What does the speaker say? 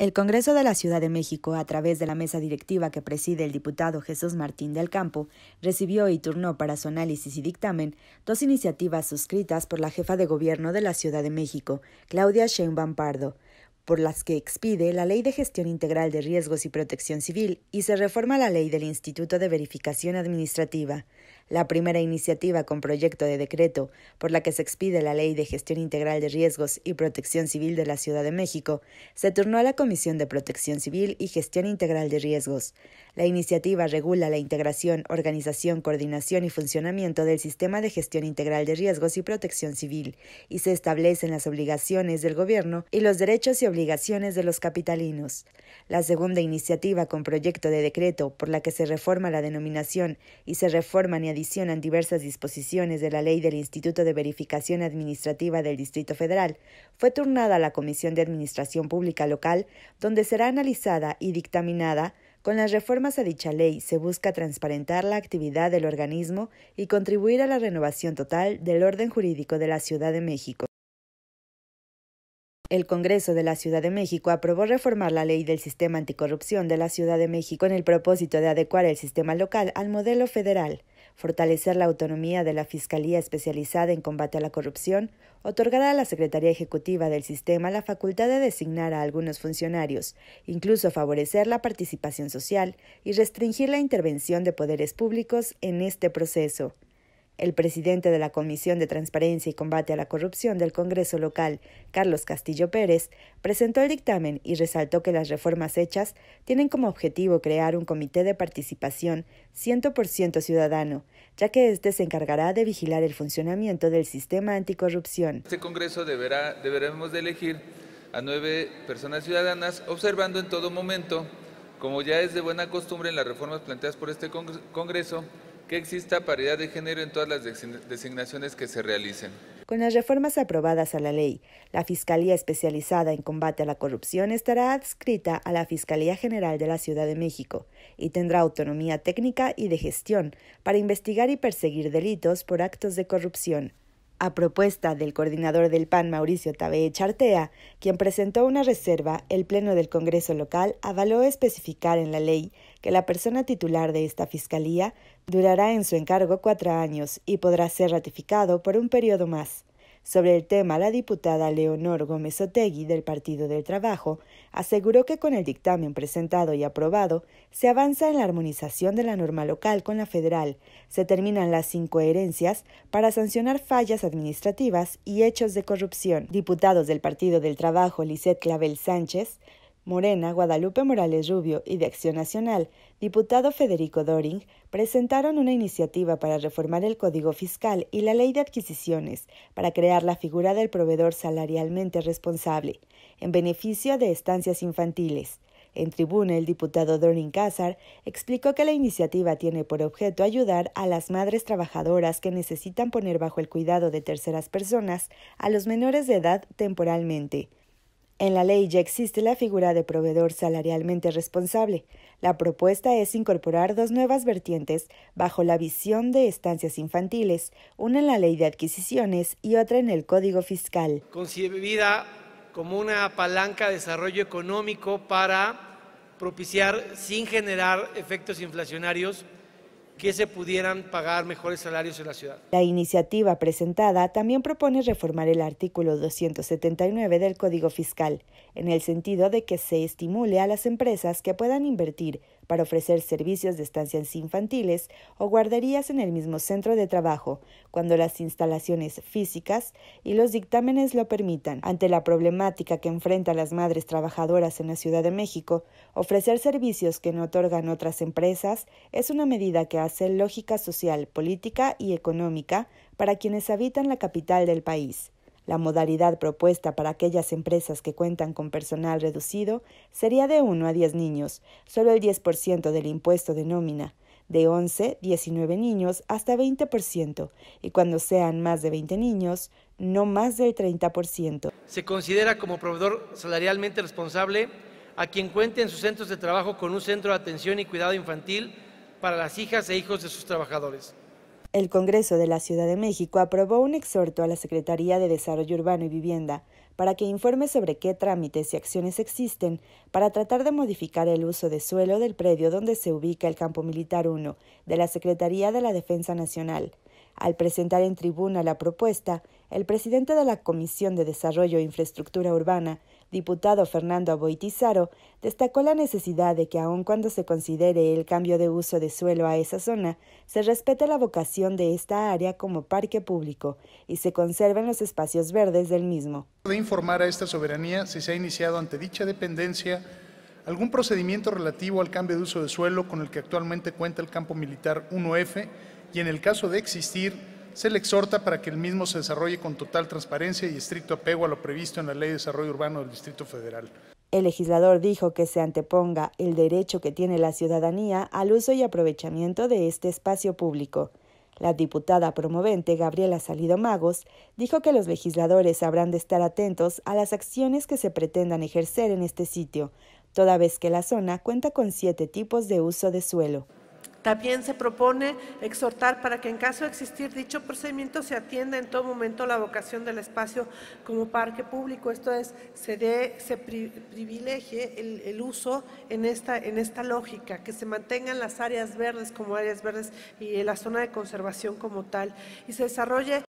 El Congreso de la Ciudad de México, a través de la mesa directiva que preside el diputado Jesús Martín del Campo, recibió y turnó para su análisis y dictamen dos iniciativas suscritas por la jefa de gobierno de la Ciudad de México, Claudia Sheinbaum Pardo, por las que expide la Ley de Gestión Integral de Riesgos y Protección Civil y se reforma la Ley del Instituto de Verificación Administrativa la primera iniciativa con proyecto de decreto por la que se expide la Ley de Gestión Integral de Riesgos y Protección Civil de la Ciudad de México, se turnó a la Comisión de Protección Civil y Gestión Integral de Riesgos. La iniciativa regula la integración, organización, coordinación y funcionamiento del sistema de gestión integral de riesgos y protección civil, y se establecen las obligaciones del Gobierno y los derechos y obligaciones de los capitalinos. La segunda iniciativa con proyecto de decreto por la que se reforma la denominación y se reforman y en diversas disposiciones de la ley del Instituto de Verificación Administrativa del Distrito Federal, fue turnada a la Comisión de Administración Pública Local, donde será analizada y dictaminada con las reformas a dicha ley se busca transparentar la actividad del organismo y contribuir a la renovación total del orden jurídico de la Ciudad de México. El Congreso de la Ciudad de México aprobó reformar la ley del sistema anticorrupción de la Ciudad de México en el propósito de adecuar el sistema local al modelo federal fortalecer la autonomía de la Fiscalía especializada en combate a la corrupción, otorgará a la Secretaría Ejecutiva del Sistema la facultad de designar a algunos funcionarios, incluso favorecer la participación social y restringir la intervención de poderes públicos en este proceso. El presidente de la Comisión de Transparencia y Combate a la Corrupción del Congreso local, Carlos Castillo Pérez, presentó el dictamen y resaltó que las reformas hechas tienen como objetivo crear un comité de participación 100% ciudadano, ya que éste se encargará de vigilar el funcionamiento del sistema anticorrupción. Este Congreso deberá, deberemos de elegir a nueve personas ciudadanas, observando en todo momento, como ya es de buena costumbre en las reformas planteadas por este Congreso, que exista paridad de género en todas las designaciones que se realicen. Con las reformas aprobadas a la ley, la Fiscalía Especializada en Combate a la Corrupción estará adscrita a la Fiscalía General de la Ciudad de México y tendrá autonomía técnica y de gestión para investigar y perseguir delitos por actos de corrupción a propuesta del coordinador del PAN Mauricio Tabe Chartea, quien presentó una reserva, el Pleno del Congreso local avaló especificar en la ley que la persona titular de esta Fiscalía durará en su encargo cuatro años y podrá ser ratificado por un periodo más. Sobre el tema, la diputada Leonor Gómez Otegui del Partido del Trabajo aseguró que con el dictamen presentado y aprobado se avanza en la armonización de la norma local con la federal, se terminan las incoherencias para sancionar fallas administrativas y hechos de corrupción. Diputados del Partido del Trabajo Lisette Clavel Sánchez Morena, Guadalupe Morales Rubio y de Acción Nacional, diputado Federico Doring, presentaron una iniciativa para reformar el Código Fiscal y la Ley de Adquisiciones para crear la figura del proveedor salarialmente responsable, en beneficio de estancias infantiles. En tribuna, el diputado Doring Cázar explicó que la iniciativa tiene por objeto ayudar a las madres trabajadoras que necesitan poner bajo el cuidado de terceras personas a los menores de edad temporalmente. En la ley ya existe la figura de proveedor salarialmente responsable. La propuesta es incorporar dos nuevas vertientes bajo la visión de estancias infantiles, una en la ley de adquisiciones y otra en el Código Fiscal. Concebida como una palanca de desarrollo económico para propiciar, sin generar efectos inflacionarios, que se pudieran pagar mejores salarios en la ciudad. La iniciativa presentada también propone reformar el artículo 279 del Código Fiscal, en el sentido de que se estimule a las empresas que puedan invertir para ofrecer servicios de estancias infantiles o guarderías en el mismo centro de trabajo, cuando las instalaciones físicas y los dictámenes lo permitan. Ante la problemática que enfrentan las madres trabajadoras en la Ciudad de México, ofrecer servicios que no otorgan otras empresas es una medida que hace ser lógica social, política y económica para quienes habitan la capital del país. La modalidad propuesta para aquellas empresas que cuentan con personal reducido sería de 1 a 10 niños, solo el 10% del impuesto de nómina, de 11, 19 niños hasta 20%, y cuando sean más de 20 niños, no más del 30%. Se considera como proveedor salarialmente responsable a quien cuente en sus centros de trabajo con un centro de atención y cuidado infantil para las hijas e hijos de sus trabajadores. El Congreso de la Ciudad de México aprobó un exhorto a la Secretaría de Desarrollo Urbano y Vivienda para que informe sobre qué trámites y acciones existen para tratar de modificar el uso de suelo del predio donde se ubica el Campo Militar 1 de la Secretaría de la Defensa Nacional. Al presentar en tribuna la propuesta, el presidente de la Comisión de Desarrollo e Infraestructura Urbana, diputado Fernando Aboitizaro, destacó la necesidad de que aun cuando se considere el cambio de uso de suelo a esa zona, se respete la vocación de esta área como parque público y se conserven los espacios verdes del mismo. De informar a esta soberanía si se ha iniciado ante dicha dependencia algún procedimiento relativo al cambio de uso de suelo con el que actualmente cuenta el campo militar 1F y en el caso de existir se le exhorta para que el mismo se desarrolle con total transparencia y estricto apego a lo previsto en la Ley de Desarrollo Urbano del Distrito Federal. El legislador dijo que se anteponga el derecho que tiene la ciudadanía al uso y aprovechamiento de este espacio público. La diputada promovente Gabriela Salido Magos dijo que los legisladores habrán de estar atentos a las acciones que se pretendan ejercer en este sitio, toda vez que la zona cuenta con siete tipos de uso de suelo. También se propone exhortar para que en caso de existir dicho procedimiento se atienda en todo momento la vocación del espacio como parque público, esto es, se, dé, se privilegie el, el, uso en esta, en esta lógica, que se mantengan las áreas verdes como áreas verdes y la zona de conservación como tal, y se desarrolle